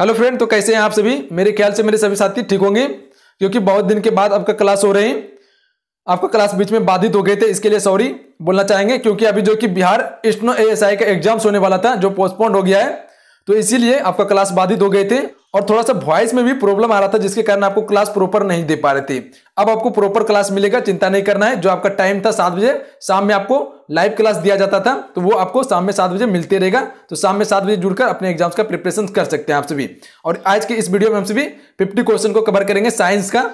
hello friend तो कैसे हैं आप सभी मेरे ख्याल से मेरे सभी साथी ठीक होंगे क्योंकि बहुत दिन के बाद आपका क्लास हो रहे हैं आपका क्लास बीच में बाधित हो गए थे इसके लिए सॉरी बोलना चाहेंगे क्योंकि अभी जो कि बिहार स्टनो एएसआई का एग्जाम्स होने वाला था जो पोस्टपोन्ड हो गया है तो इसीलिए आपका क्लास बाधित हो गए थे और थोड़ा सा वॉइस में भी प्रॉब्लम आ रहा था जिसके कारण आपको क्लास प्रॉपर नहीं दे पा रहे थे अब आपको प्रॉपर क्लास मिलेगा चिंता नहीं करना है जो आपका टाइम था सात बजे शाम में आपको लाइव क्लास दिया जाता था तो वो आपको शाम में सात बजे मिलते रहेगा तो शाम में सात बजे जुड़कर अपने एग्जाम्स का प्रिपरेशन कर सकते हैं आप सभी और आज के इस वीडियो में हम सभी फिफ्टी क्वेश्चन को कवर करेंगे साइंस का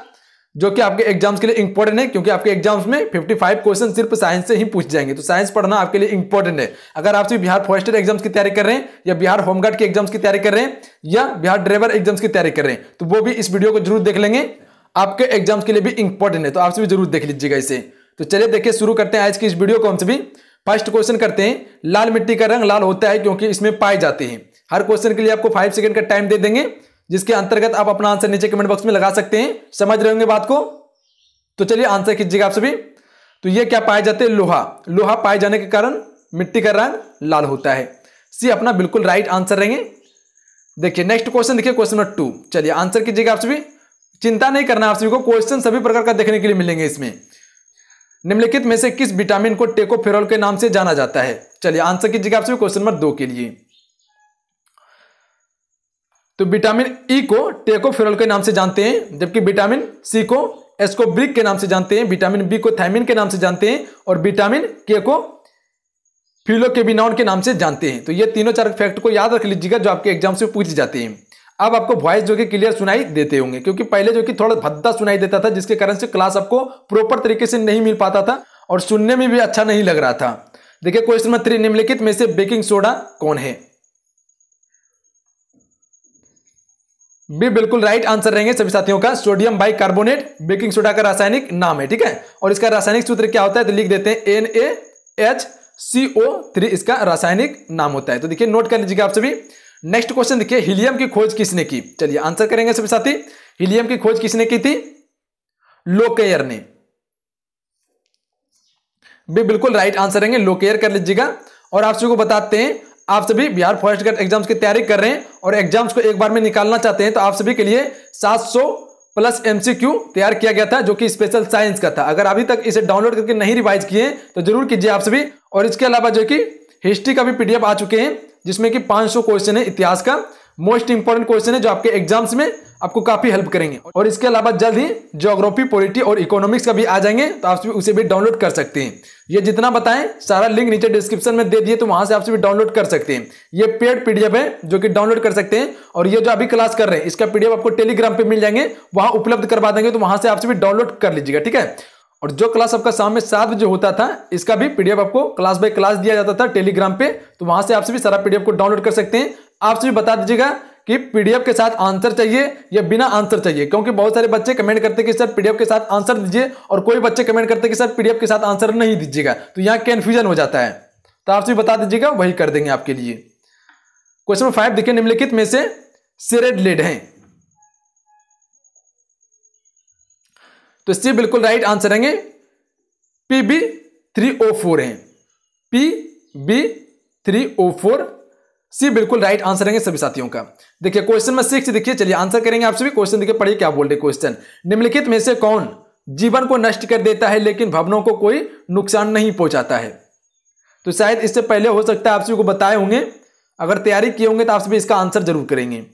जो कि आपके एग्जाम्स के लिए इंपॉर्टेंट है क्योंकि आपके एग्जाम्स में 55 क्वेश्चन सिर्फ साइंस से ही पूछ जाएंगे तो साइंस पढ़ना आपके लिए इंपॉर्टेंट है अगर आप सिर्फ बिहार फॉरेस्टर एग्जाम्स की तैयारी कर रहे हैं या बिहार होमगार्ड के एग्जाम्स की तैयारी कर रहे हैं या बिहार ड्राइवर एग्जाम्स की तैयारी कर रहे हैं तो वो भी इस वीडियो को जरूर देख लेंगे आपके एग्जाम्स के लिए भी इंपॉर्टेंट है तो आपसे भी जरूर देख लीजिएगा इसे तो चलिए देखिए शुरू करते हैं आज की इस वीडियो को हमसे भी फर्स्ट क्वेश्चन करते हैं लाल मिट्टी का रंग लाल होता है क्योंकि इसमें पाए जाते हैं हर क्वेश्चन के लिए आपको फाइव सेकेंड का टाइम दे देंगे जिसके अंतर्गत आप अपना आंसर नीचे कमेंट बॉक्स में लगा सकते हैं समझ रहे होंगे बात को तो चलिए आंसर कीजिएगा आप सभी तो ये क्या पाए जाते हैं लोहा लोहा पाए जाने के कारण मिट्टी का रंग लाल होता है सी अपना बिल्कुल राइट आंसर रहेंगे देखिए नेक्स्ट क्वेश्चन देखिए क्वेश्चन नंबर टू चलिए आंसर कीजिएगा आप सभी चिंता नहीं करना आप सभी को क्वेश्चन सभी प्रकार का देखने के लिए मिलेंगे इसमें निम्नलिखित में से किस विटामिन को टेकोफेरॉल के नाम से जाना जाता है चलिए आंसर कीजिएगा आप सभी क्वेश्चन नंबर दो के लिए तो विटामिन ई e को टेकोफेरल के नाम से जानते हैं जबकि विटामिन सी को एस्कोब्रिक के नाम से जानते हैं विटामिन बी को थायमिन के नाम से जानते हैं और विटामिन के को फिलोकेबिनॉन के नाम से जानते हैं तो ये तीनों चार फैक्ट को याद रख लीजिएगा जो आपके एग्जाम से पूछे जाते हैं अब आपको वॉइस जो कि क्लियर सुनाई देते होंगे क्योंकि पहले जो कि थोड़ा भद्दा सुनाई देता था जिसके कारण से क्लास आपको प्रॉपर तरीके से नहीं मिल पाता था और सुनने में भी अच्छा नहीं लग रहा था देखिए क्वेश्चन नंबर थ्री निम्नलिखित में से बेकिंग सोडा कौन है भी बिल्कुल राइट आंसर रहेंगे सभी साथियों का sodium bicarbonate baking soda का रासायनिक नाम है ठीक है और इसका रासायनिक सूत्र क्या होता है तो लिख देते हैं N A H C O three इसका रासायनिक नाम होता है तो देखिए नोट कर लीजिएगा आप सभी नेक्स्ट क्वेश्चन देखिए हीलियम की खोज किसने की चलिए आंसर करेंगे सभी साथी हीलियम की खोज किसने की थी लोकेयर ने भी बिल्कुल राइट आंसर रहेंगे लोकेयर कर लीजिएगा और आप सभी को बताते हैं आप सभी बिहार फॉरेस्ट गार्ड एग्जाम्स की तैयारी कर रहे हैं और एग्जाम्स को एक बार में निकालना चाहते हैं तो आप सभी के लिए 700 प्लस एमसीक्यू तैयार किया गया था जो कि स्पेशल साइंस का था अगर अभी तक इसे डाउनलोड करके नहीं रिवाइज किए तो जरूर कीजिए आप सभी और इसके अलावा जो कि हिस्ट्री का भी पीडीएफ आ चुके हैं जिसमें कि 500 क्वेश्चन है इतिहास का मोस्ट इंपॉर्टेंट क्वेश्चन है जो आपके एग्जाम्स में आपको काफी हेल्प करेंगे और इसके अलावा जल्द ही जोग्राफी पॉलिटी और इकोनॉमिक्स का भी आ जाएंगे तो आप उसे भी डाउनलोड कर सकते हैं ये जितना बताएं सारा लिंक नीचे डिस्क्रिप्शन में दे दिए तो वहां से आप भी डाउनलोड कर सकते हैं ये पेड पीडीएफ है जो कि डाउनलोड कर सकते हैं और ये जो अभी क्लास कर रहे हैं इसका पीडीएफ आपको टेलीग्राम पर मिल जाएंगे वहां उपलब्ध करवा देंगे तो वहां से आप भी डाउनलोड कर लीजिएगा ठीक है और जो क्लास आपका शाम में सात बजे होता था इसका भी पीडीएफ आपको क्लास बाय क्लास दिया जाता था टेलीग्राम पे तो वहां से आपसे भी सारा पीडीएफ को डाउनलोड कर सकते हैं आपसे भी बता दीजिएगा कि पीडीएफ के साथ आंसर चाहिए या बिना आंसर चाहिए क्योंकि बहुत सारे बच्चे कमेंट करते कि सर पीडीएफ के साथ आंसर दीजिए और कोई बच्चे कमेंट करते कि सर पीडीएफ के साथ आंसर नहीं दीजिएगा तो यहाँ कन्फ्यूजन हो जाता है तो आपसे भी बता दीजिएगा वही कर देंगे आपके लिए क्वेश्चन फाइव देखिए निम्नलिखित में से सेरेड लेड हैं तो सी बिल्कुल राइट आंसर रहेंगे P B three O four है P B three O four C बिल्कुल राइट आंसर रहेंगे सभी साथियों का देखिए क्वेश्चन नंबर सिक्स देखिए चलिए आंसर करेंगे आप सभी क्वेश्चन देखिए पढ़िए क्या बोल रहे क्वेश्चन निम्नलिखित में से कौन जीवन को नष्ट कर देता है लेकिन भवनों को कोई नुकसान नहीं पहुंचाता है तो शायद इससे पहले हो सकता है आप सभी को बताए होंगे अगर तैयारी किए होंगे तो आप सभी इसका आंसर जरूर करेंगे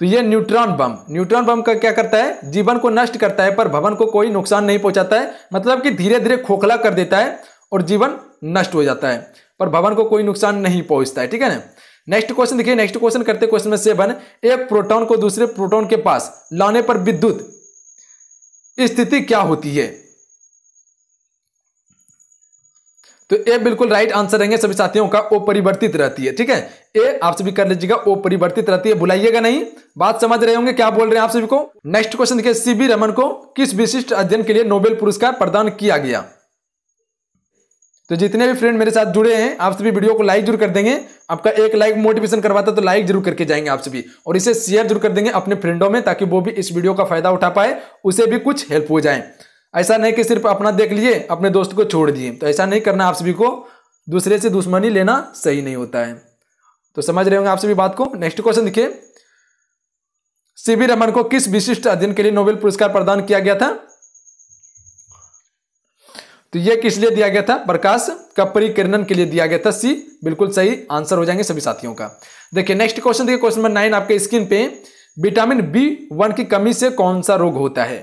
तो ये न्यूट्रॉन बम न्यूट्रॉन बम का क्या करता है जीवन को नष्ट करता है पर भवन को कोई नुकसान नहीं पहुंचाता है मतलब कि धीरे धीरे खोखला कर देता है और जीवन नष्ट हो जाता है पर भवन को कोई नुकसान नहीं पहुंचता है ठीक है ना नेक्स्ट क्वेश्चन देखिए नेक्स्ट क्वेश्चन करते क्वेश्चन में सेवन एक प्रोटॉन को दूसरे प्रोटॉन के पास लाने पर विद्युत स्थिति क्या होती है तो ए बिल्कुल राइट आंसर रहेंगे सभी साथियों का अपरिवर्तित रहती है ठीक है ए आप सभी कर लीजिएगा अपरिवर्तित रहती है बुलाइएगा नहीं बात समझ रहे होंगे क्या बोल रहे हैं आप सभी को नेक्स्ट क्वेश्चन देखिए सीबी रमन को किस विशिष्ट अध्ययन के लिए नोबेल पुरस्कार प्रदान किया गया तो जितने भी फ्रेंड मेरे साथ जुड़े हैं आप सभी वीडियो को लाइक जरूर कर देंगे आपका एक लाइक मोटिवेशन करवाता तो लाइक जरूर करके जाएंगे आप सभी और इसे शेयर जरूर कर देंगे अपने फ्रेंडों में ताकि वो भी इस वीडियो का फायदा उठा पाए उसे भी कुछ हेल्प हो जाए ऐसा नहीं कि सिर्फ अपना देख लिए अपने दोस्त को छोड़ दिए तो ऐसा नहीं करना आप सभी को दूसरे से दुश्मनी लेना सही नहीं होता है तो समझ रहे होंगे आप सभी बात को नेक्स्ट क्वेश्चन देखिए सीबी रमन को किस विशिष्ट अध्ययन के लिए नोबेल पुरस्कार प्रदान किया गया था तो यह किस लिए दिया गया था प्रकाश कपरी किरणन के लिए दिया गया था सी बिल्कुल सही आंसर हो जाएंगे सभी साथियों का देखिए नेक्स्ट क्वेश्चन देखिए क्वेश्चन नंबर नाइन आपके स्क्रीन पे विटामिन बी वन की कमी से कौन सा रोग होता है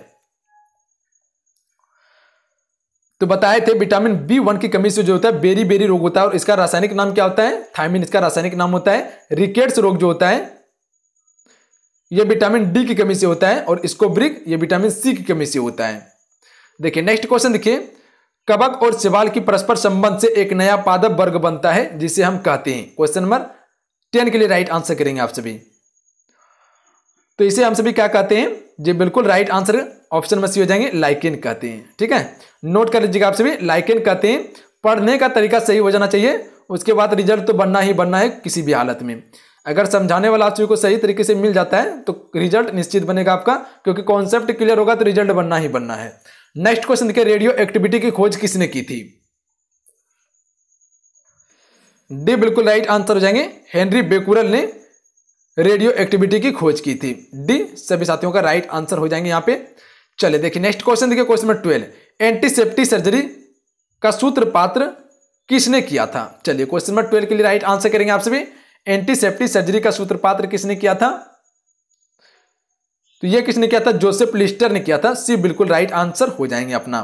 तो बताए थे विटामिन बी वन की कमी से जो होता है बेरी बेरी रोग होता है और इसका रासायनिक नाम क्या होता है थायमिन इसका रासायनिक नाम होता है रिकेट्स रोग जो होता है यह विटामिन डी की कमी से होता है और इसको ब्रिक यह विटामिन सी की कमी से होता है देखिए नेक्स्ट क्वेश्चन देखिए कबक और शैवाल की परस्पर संबंध से एक नया पादप वर्ग बनता है जिसे हम कहते हैं क्वेश्चन नंबर टेन के लिए राइट आंसर करेंगे आप सभी तो इसे हम सभी क्या कहते हैं जी बिल्कुल राइट आंसर ऑप्शन में सी हो जाएंगे लाइकिन कहते हैं ठीक है नोट कर लीजिएगा आप सभी लाइकिन कहते हैं पढ़ने का तरीका सही हो जाना चाहिए उसके बाद रिजल्ट तो बनना ही बनना है किसी भी हालत में अगर समझाने वाला आप सभी को सही तरीके से मिल जाता है तो रिजल्ट निश्चित बनेगा आपका क्योंकि कॉन्सेप्ट क्लियर होगा तो रिजल्ट बनना ही बनना है नेक्स्ट क्वेश्चन देखिए रेडियो एक्टिविटी की खोज किसने की थी डी बिल्कुल राइट आंसर हो जाएंगे हेनरी बेकुरल ने रेडियो एक्टिविटी की खोज की थी डी सभी साथियों का राइट आंसर हो जाएंगे यहां पे चलिए देखिए नेक्स्ट क्वेश्चन देखिए question number twelve antiseptic surgery का सूत्र पात्र किसने किया था चलिए क्वेश्चन नंबर ट्वेल्व के लिए राइट आंसर करेंगे आप सभी एंटीसेप्टिक सर्जरी का सूत्र पात्र किसने किया था तो यह किसने किया था जोसेफ लिस्टर ने किया था सी बिल्कुल राइट आंसर हो जाएंगे अपना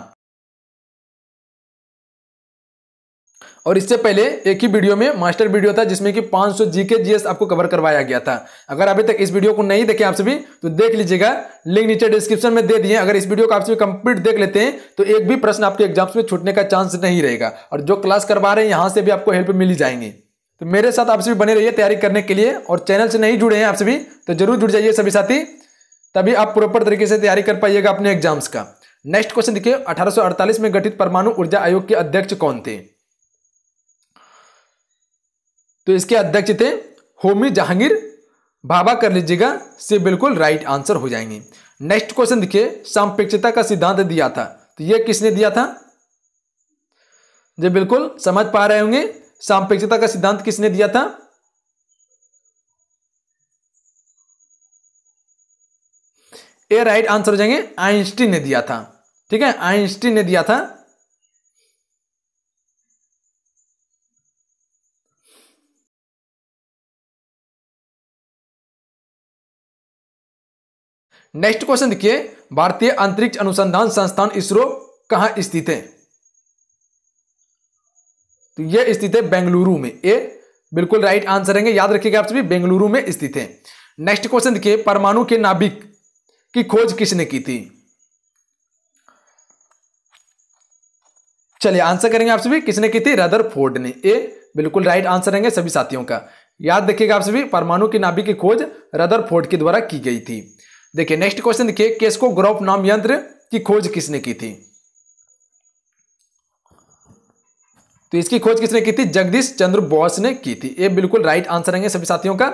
और इससे पहले एक ही वीडियो में मास्टर वीडियो था जिसमें कि 500 सौ जी के जीएस आपको कवर करवाया गया था अगर अभी तक इस वीडियो को नहीं देखे आप सभी तो देख लीजिएगा लिंक नीचे डिस्क्रिप्शन में दे दिए अगर इस वीडियो को आप सभी कंप्लीट देख लेते हैं तो एक भी प्रश्न आपके एग्जाम्स में छूटने का चांस नहीं रहेगा और जो क्लास करवा रहे हैं यहाँ से भी आपको हेल्प मिली जाएंगी तो मेरे साथ आप सभी बने रहिए तैयारी करने के लिए और चैनल से नहीं जुड़े हैं आप सभी तो जरूर जुड़ जाइए सभी साथी तभी आप प्रॉपर तरीके से तैयारी कर पाइएगा अपने एग्जाम्स का नेक्स्ट क्वेश्चन देखिए 1848 में गठित परमाणु ऊर्जा आयोग के अध्यक्ष कौन थे तो इसके अध्यक्ष थे होमी जहांगीर भाभा कर लीजिएगा से बिल्कुल राइट आंसर हो जाएंगे नेक्स्ट क्वेश्चन देखिए सापेक्षता का सिद्धांत दिया था तो यह किसने दिया था जो बिल्कुल समझ पा रहे होंगे सापेक्षता का सिद्धांत किसने दिया था ये राइट आंसर हो जाएंगे आइंस्टीन ने दिया था ठीक है आइंस्टीन ने दिया था नेक्स्ट क्वेश्चन देखिए भारतीय अंतरिक्ष अनुसंधान संस्थान इसरो कहा स्थित है तो यह स्थित है बेंगलुरु में ए बिल्कुल राइट आंसर रहेंगे याद रखिएगा आप सभी बेंगलुरु में स्थित है नेक्स्ट क्वेश्चन देखिए परमाणु के नाभिक की खोज किसने की थी चलिए आंसर करेंगे आप सभी किसने की थी रदर फोर्ड ने ए बिल्कुल राइट आंसर रहेंगे सभी साथियों का याद रखिएगा आप सभी परमाणु के नाभिक की खोज रदर फोर्ड के द्वारा की गई थी देखिए नेक्स्ट क्वेश्चन देखिए केसको ग्रोप नाम यंत्र की खोज किसने की थी तो इसकी खोज किसने की थी जगदीश चंद्र बोस ने की थी ये बिल्कुल राइट आंसर है सभी साथियों का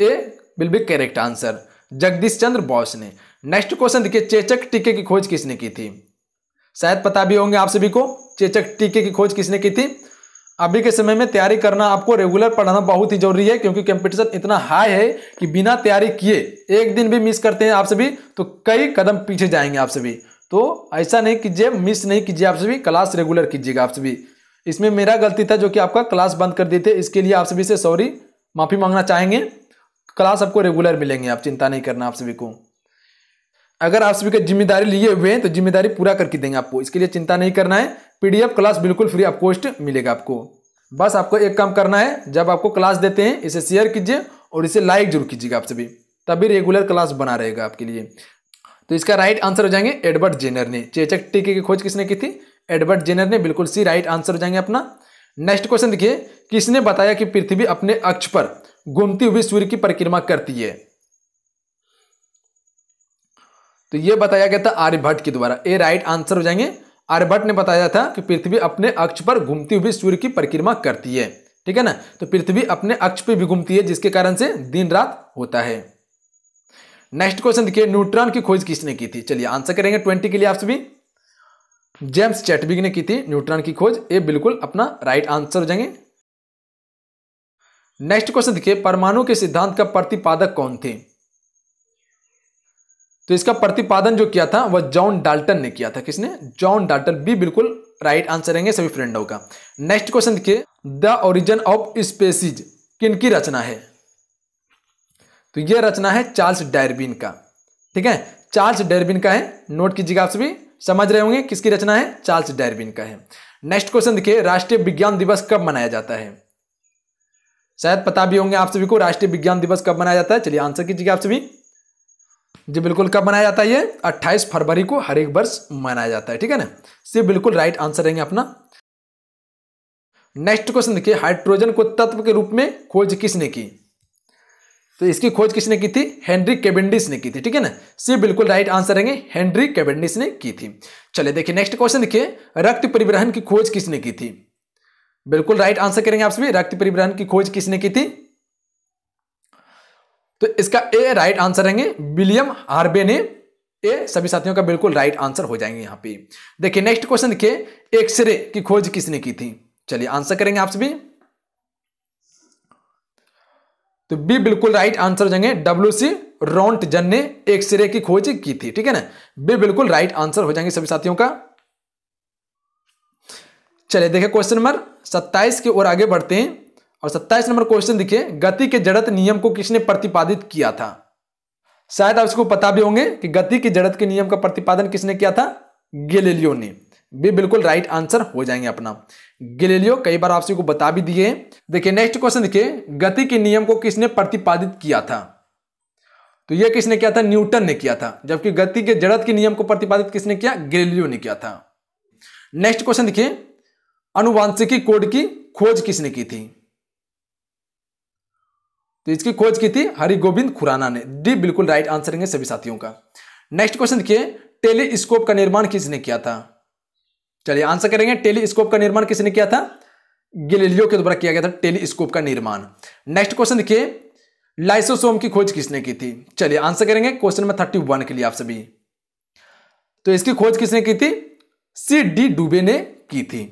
A will be correct answer Jagadish Chandra Bose ने नेक्स्ट क्वेश्चन देखिए चेचक टीके की खोज किसने की थी शायद पता भी होंगे आप सभी को चेचक टीके की खोज किसने की थी अभी के समय में तैयारी करना आपको रेगुलर पढ़ना बहुत ही जरूरी है क्योंकि कंपटीशन इतना हाई है कि बिना तैयारी किए एक दिन भी मिस करते हैं आप सभी तो कई कदम पीछे जाएंगे आप सभी तो ऐसा नहीं कीजिए मिस नहीं कीजिए आप सभी क्लास रेगुलर कीजिएगा आप सभी इसमें मेरा गलती था जो कि आपका क्लास बंद कर दिए थे इसके लिए आप सभी से सॉरी माफ़ी मांगना चाहेंगे क्लास आपको रेगुलर मिलेंगे आप चिंता नहीं करना आप सभी को अगर आप सभी का जिम्मेदारी लिए हुए हैं तो जिम्मेदारी पूरा करके देंगे आपको इसके लिए चिंता नहीं करना है पीडीएफ क्लास बिल्कुल फ्री ऑफ कॉस्ट मिलेगा आपको बस आपको एक काम करना है जब आपको क्लास देते हैं इसे शेयर कीजिए और इसे लाइक जरूर कीजिएगा आप सभी तभी रेगुलर क्लास बना रहेगा आपके लिए तो इसका राइट आंसर हो जाएंगे एडवर्ड जेनर ने चेचक टीके की खोज किसने की थी एडवर्ड जेनर ने बिल्कुल सी राइट आंसर हो जाएंगे अपना नेक्स्ट क्वेश्चन देखिए किसने बताया कि पृथ्वी अपने अक्ष पर घूमती हुई सूर्य की परिक्रमा करती है तो ये बताया गया था आर्यभट्ट के द्वारा ए राइट आंसर हो जाएंगे आर्यभट्ट ने बताया था कि पृथ्वी अपने अक्ष पर घूमती हुई सूर्य की परिक्रमा करती है ठीक है ना तो पृथ्वी अपने अक्ष पर भी घूमती है जिसके कारण से दिन रात होता है नेक्स्ट क्वेश्चन देखिए न्यूट्रॉन की खोज किसने की थी चलिए आंसर करेंगे ट्वेंटी के लिए आप सभी जेम्स चैटबिग ने की थी न्यूट्रॉन की खोज ये बिल्कुल अपना राइट आंसर हो जाएंगे नेक्स्ट क्वेश्चन देखिए परमाणु के सिद्धांत का प्रतिपादक कौन थे तो इसका प्रतिपादन जो किया था वह जॉन डाल्टन ने किया था किसने जॉन डाल्टन भी बिल्कुल राइट आंसर रहेंगे सभी फ्रेंडों का नेक्स्ट क्वेश्चन देखिए द ओरिजन ऑफ स्पेसिज किन की रचना है तो यह रचना है चार्ल्स डायरबिन का ठीक है चार्ल्स डायरबिन का है नोट कीजिएगा आप सभी समझ रहे होंगे किसकी रचना है चार्ल्स डायरबिन का है नेक्स्ट क्वेश्चन देखिए राष्ट्रीय विज्ञान दिवस कब मनाया जाता है शायद पता भी होंगे आप सभी को राष्ट्रीय विज्ञान दिवस कब मनाया जाता है चलिए आंसर कीजिएगा आप सभी जी बिल्कुल कब मनाया जाता है ये 28 फरवरी को हर एक वर्ष मनाया जाता है ठीक है ना सिर्फ बिल्कुल राइट आंसर रहेंगे अपना नेक्स्ट क्वेश्चन देखिए हाइड्रोजन को तत्व के रूप में खोज किसने की तो इसकी खोज किसने की थी हेनरी केबेंडिस ने की थी ठीक है ना सी बिल्कुल राइट आंसर रहेंगे हेनरी केबेंडिस ने की थी चलिए देखिए नेक्स्ट क्वेश्चन देखिए रक्त परिवहन की खोज किसने की थी बिल्कुल राइट आंसर करेंगे आप सभी रक्त परिवहन की खोज किसने की थी तो इसका ए राइट आंसर रहेंगे विलियम हार्बे ने ए सभी साथियों का बिल्कुल राइट आंसर हो जाएंगे यहाँ पे देखिए नेक्स्ट क्वेश्चन देखिए एक्सरे की खोज किसने की थी चलिए आंसर करेंगे आप सभी तो बी बिल्कुल राइट आंसर हो जाएंगे डब्ल्यू सी रोन्टजन ने एक्सरे की खोज की थी ठीक है ना बी बिल्कुल राइट आंसर हो जाएंगे सभी साथियों का चलिए देखिए क्वेश्चन नंबर सत्ताईस की ओर आगे बढ़ते हैं और 27 नंबर क्वेश्चन देखिए गति के जड़त नियम को किसने प्रतिपादित किया था शायद आप इसको पता भी होंगे कि गति की जड़त के नियम का प्रतिपादन किसने किया था गैलीलियो ने भी बिल्कुल राइट आंसर हो जाएंगे अपना गिलेलियो कई बार आपसे को बता भी दिए देखिए नेक्स्ट क्वेश्चन देखिए गति के नियम को किसने प्रतिपादित किया था तो यह किसने किया था न्यूटन ने किया था जबकि गति के जड़त के नियम को प्रतिपादित किसने किया गैलीलियो ने किया था नेक्स्ट क्वेश्चन देखिए अनुवांशिकी कोड की खोज किसने की थी तो इसकी खोज की थी हरिगोविंद खुराना ने डी बिल्कुल राइट आंसर है सभी साथियों का नेक्स्ट क्वेश्चन देखिए टेलीस्कोप का निर्माण किसने किया था चलिए आंसर करेंगे टेलीस्कोप का निर्माण किसने किया था गिलेलियो के द्वारा किया गया था टेलीस्कोप का निर्माण नेक्स्ट क्वेश्चन देखिए लाइसोसोम की खोज किसने की थी चलिए आंसर करेंगे क्वेश्चन नंबर थर्टी वन के लिए आप सभी तो इसकी खोज किसने की थी सी डी डूबे ने की थी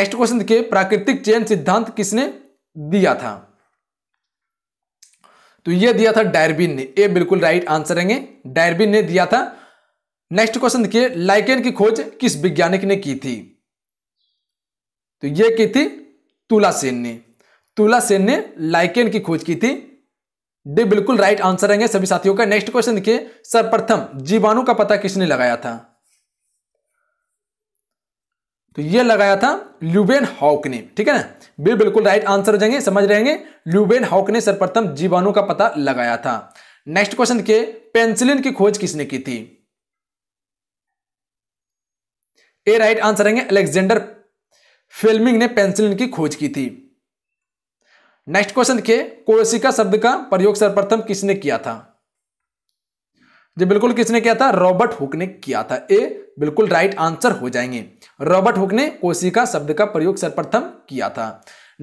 नेक्स्ट क्वेश्चन देखिए प्राकृतिक चयन सिद्धांत किसने दिया था तो ये दिया था डायरबिन ने ये बिल्कुल राइट आंसर रहेंगे डायरबिन ने दिया था नेक्स्ट क्वेश्चन देखिए लाइकेन की खोज किस वैज्ञानिक ने की थी तो ये की थी तुला सेन ने तुला सेन ने लाइकेन की खोज की थी डी बिल्कुल राइट आंसर रहेंगे सभी साथियों का नेक्स्ट क्वेश्चन देखिए सर्वप्रथम जीवाणु का पता किसने लगाया था तो ये लगाया था ल्यूबेन हॉक ने ठीक है ना बिल बिल्कुल राइट आंसर हो जाएंगे समझ रहेंगे ल्यूबेन हॉक ने सर्वप्रथम जीवाणु का पता लगाया था नेक्स्ट क्वेश्चन के पेंसिलिन की खोज किसने की थी ए राइट आंसर रहेंगे अलेक्जेंडर फिल्मिंग ने पेंसिलिन की खोज की थी नेक्स्ट क्वेश्चन के कोशिका शब्द का प्रयोग सर्वप्रथम किसने किया था जी बिल्कुल किसने किया था रॉबर्ट हुक ने किया था ए बिल्कुल राइट आंसर हो जाएंगे रॉबर्ट हुक ने कोशिका शब्द का प्रयोग सर्वप्रथम किया था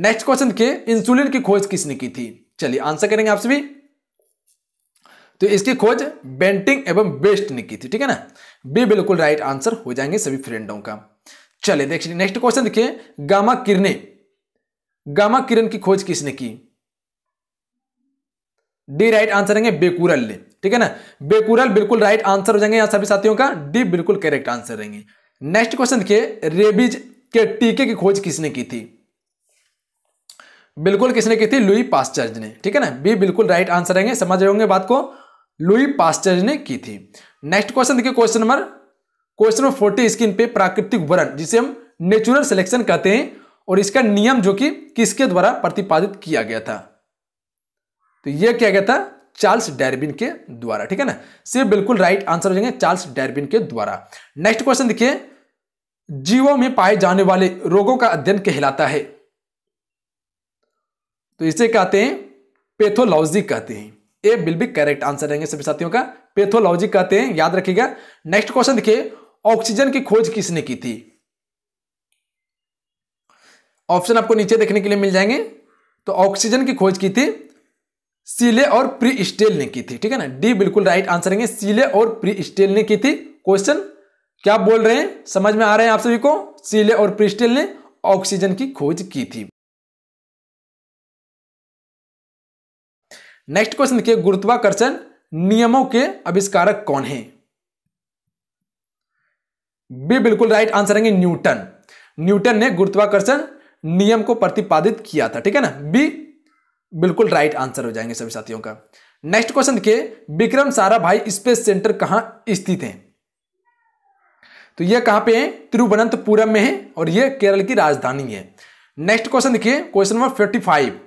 नेक्स्ट क्वेश्चन के इंसुलिन की खोज किसने की थी चलिए आंसर करेंगे आप सभी तो इसकी खोज बेंटिंग एवं बेस्ट ने की थी ठीक है ना बी बिल्कुल राइट आंसर हो जाएंगे सभी फ्रेंडों का चलिए नेक्स्ट क्वेश्चन देखिए गामा किरने गामा किरण की खोज किसने की डी राइट आंसर रहेंगे बेकुरल ले ठीक है ना बेकुरल बिल्कुल राइट आंसर हो जाएंगे यहाँ सभी साथियों का डी बिल्कुल करेक्ट आंसर रहेंगे नेक्स्ट क्वेश्चन देखिए रेबीज के टीके की खोज किसने की थी बिल्कुल किसने की थी लुई पास्टर्ज ने ठीक है ना बी बिल्कुल राइट आंसर रहेंगे समझ रहे होंगे बात को लुई पास्टर्ज ने की थी नेक्स्ट क्वेश्चन देखिए question number question number forty screen पे प्राकृतिक वरण जिसे हम नेचुरल सिलेक्शन कहते हैं और इसका नियम जो कि किसके द्वारा प्रतिपादित किया गया था तो ये क्या गया था चार्ल्स डेरबिन के द्वारा ठीक है ना सिर्फ बिल्कुल राइट आंसर हो जाएंगे चार्ल्स डेरबिन के द्वारा नेक्स्ट क्वेश्चन देखिए जीवों में पाए जाने वाले रोगों का अध्ययन कहलाता है तो इसे कहते हैं पेथोलॉजी कहते हैं A will be correct answer रहेंगे सभी साथियों का पेथोलॉजी कहते हैं याद रखिएगा नेक्स्ट क्वेश्चन देखिए ऑक्सीजन की खोज किसने की थी ऑप्शन आपको नीचे देखने के लिए मिल जाएंगे तो ऑक्सीजन की खोज की थी सीले और प्री स्टेल ने की थी ठीक है ना डी बिल्कुल राइट आंसर है सीले और प्री स्टेल ने की थी क्वेश्चन क्या बोल रहे हैं समझ में आ रहे हैं आप सभी को सीले और प्री स्टेल ने ऑक्सीजन की खोज की थी नेक्स्ट क्वेश्चन देखिए गुरुत्वाकर्षण नियमों के आविष्कारक कौन है बी बिल्कुल राइट आंसर रहेंगे न्यूटन न्यूटन ने गुरुत्वाकर्षण नियम को प्रतिपादित किया था ठीक है ना बी बिल्कुल राइट आंसर हो जाएंगे सभी साथियों का नेक्स्ट क्वेश्चन देखिए विक्रम भाई स्पेस सेंटर कहां स्थित है तो यह कहां पे है तिरुवनंतपुरम में है और यह केरल की राजधानी है नेक्स्ट क्वेश्चन देखिए क्वेश्चन नंबर फिफ्टी फाइव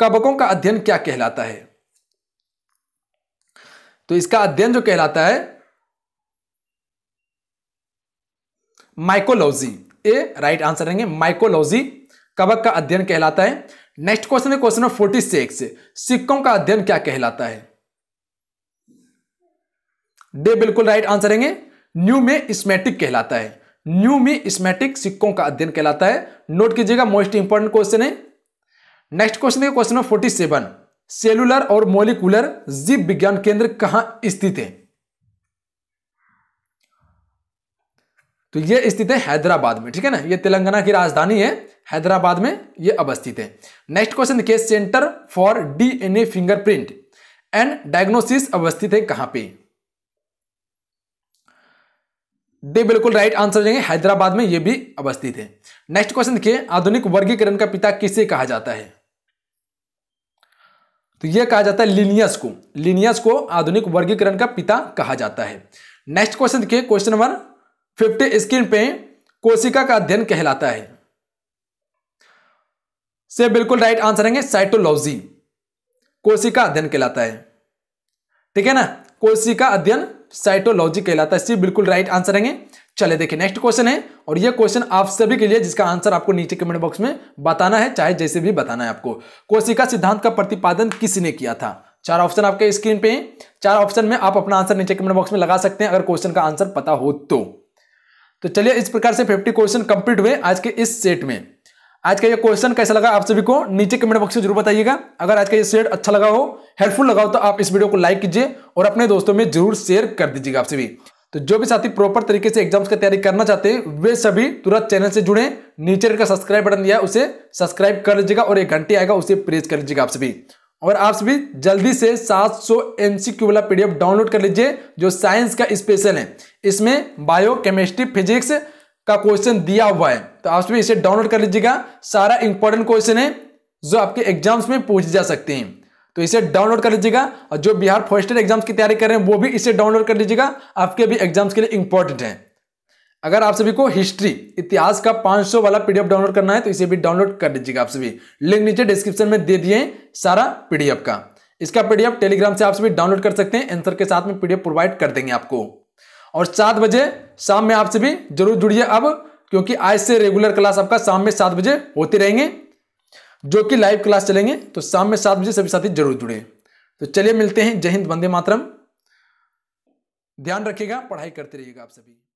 कबकों का अध्ययन क्या कहलाता है तो इसका अध्ययन जो कहलाता है माइकोलॉजी ए राइट आंसर रहेंगे माइकोलॉजी कबक का अध्ययन कहलाता है नेक्स्ट क्वेश्चन है क्वेश्चन नंबर फोर्टी सिक्स सिक्कों का अध्ययन क्या कहलाता है डे बिल्कुल राइट आंसर है न्यू में स्मेटिक कहलाता है न्यू में स्मेटिक सिक्कों का अध्ययन कहलाता है नोट कीजिएगा मोस्ट इंपॉर्टेंट क्वेश्चन है नेक्स्ट क्वेश्चन है question number forty seven cellular और मोलिकुलर जीव विज्ञान केंद्र कहां स्थित है तो ये स्थित है हैदराबाद में ठीक है ना ये तेलंगाना की राजधानी है हैदराबाद में ये अवस्थित है नेक्स्ट क्वेश्चन देखिए centre for DNA fingerprint and diagnosis अवस्थित है कहां पे दे बिल्कुल राइट आंसर देंगे हैदराबाद में यह भी अवस्थित है नेक्स्ट क्वेश्चन देखिए आधुनिक वर्गीकरण का पिता किसे कहा जाता है तो यह कहा जाता है लिनियस को लिनियस को आधुनिक वर्गीकरण का पिता कहा जाता है नेक्स्ट क्वेश्चन देखिए क्वेश्चन नंबर फिफ्टी स्क्रीन पे कोशिका का अध्ययन कहलाता है से बिल्कुल राइट आंसर रहेंगे साइटोलॉजी कोशिका अध्ययन कहलाता है ठीक है ना कोशिका अध्ययन साइटोलॉजी कहलाता है सी बिल्कुल राइट आंसर रहेंगे चले देखिए नेक्स्ट क्वेश्चन है और यह क्वेश्चन आप सभी के लिए जिसका आंसर आपको नीचे कमेंट बॉक्स में बताना है चाहे जैसे भी बताना है आपको कोशिका सिद्धांत का प्रतिपादन किसने किया था चार ऑप्शन आपके स्क्रीन पे हैं चार ऑप्शन में आप अपना आंसर नीचे कमेंट बॉक्स में लगा सकते हैं अगर क्वेश्चन का आंसर पता हो तो तो चलिए इस प्रकार से फिफ्टी क्वेश्चन कंप्लीट हुए आज के इस सेट में आज का ये क्वेश्चन कैसा लगा आप सभी को नीचे कमेंट बॉक्स में जरूर बताइएगा अगर आज का ये सेट अच्छा लगा हो हेल्पफुल लगा हो तो आप इस वीडियो को लाइक कीजिए और अपने दोस्तों में जरूर शेयर कर दीजिएगा आप सभी तो जो भी साथी प्रॉपर तरीके से एग्जाम्स की तैयारी करना चाहते हैं वे सभी तुरंत चैनल से जुड़े नीचे का सब्सक्राइब बटन दिया उसे सब्सक्राइब कर लीजिएगा और एक घंटे आएगा उसे प्रेस कर लीजिएगा आप सभी और आप सभी जल्दी से 700 सौ एमसीक्यू वाला पीडीएफ डाउनलोड कर लीजिए जो साइंस का स्पेशल है इसमें बायो केमिस्ट्री फिजिक्स का क्वेश्चन दिया हुआ है तो आप सभी इसे डाउनलोड कर लीजिएगा सारा इंपॉर्टेंट क्वेश्चन है जो आपके एग्जाम्स में पूछे जा सकते हैं तो इसे डाउनलोड कर लीजिएगा और जो बिहार फर्स्ट एग्जाम्स की तैयारी कर रहे हैं वो भी इसे डाउनलोड कर लीजिएगा आपके भी एग्जाम्स के लिए इंपॉर्टेंट है अगर आप सभी को हिस्ट्री इतिहास का 500 वाला पीडीएफ डाउनलोड करना है तो इसे भी डाउनलोड कर लीजिएगा आप सभी लिंक नीचे डिस्क्रिप्शन में दे दिए सारा पीडीएफ का इसका पीडीएफ टेलीग्राम से आप सभी डाउनलोड कर सकते हैं आंसर के साथ में पीडीएफ प्रोवाइड कर देंगे आपको और सात बजे शाम में आप सभी जरूर जुड़िए अब क्योंकि आज से रेगुलर क्लास आपका शाम में सात बजे होते रहेंगे जो कि लाइव क्लास चलेंगे तो शाम में सात बजे सभी साथी जरूर जुड़े तो चलिए मिलते हैं जय हिंद वंदे मातरम ध्यान रखिएगा पढ़ाई करते रहिएगा आप सभी